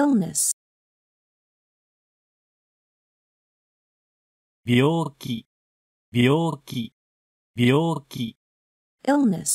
illness. Illness.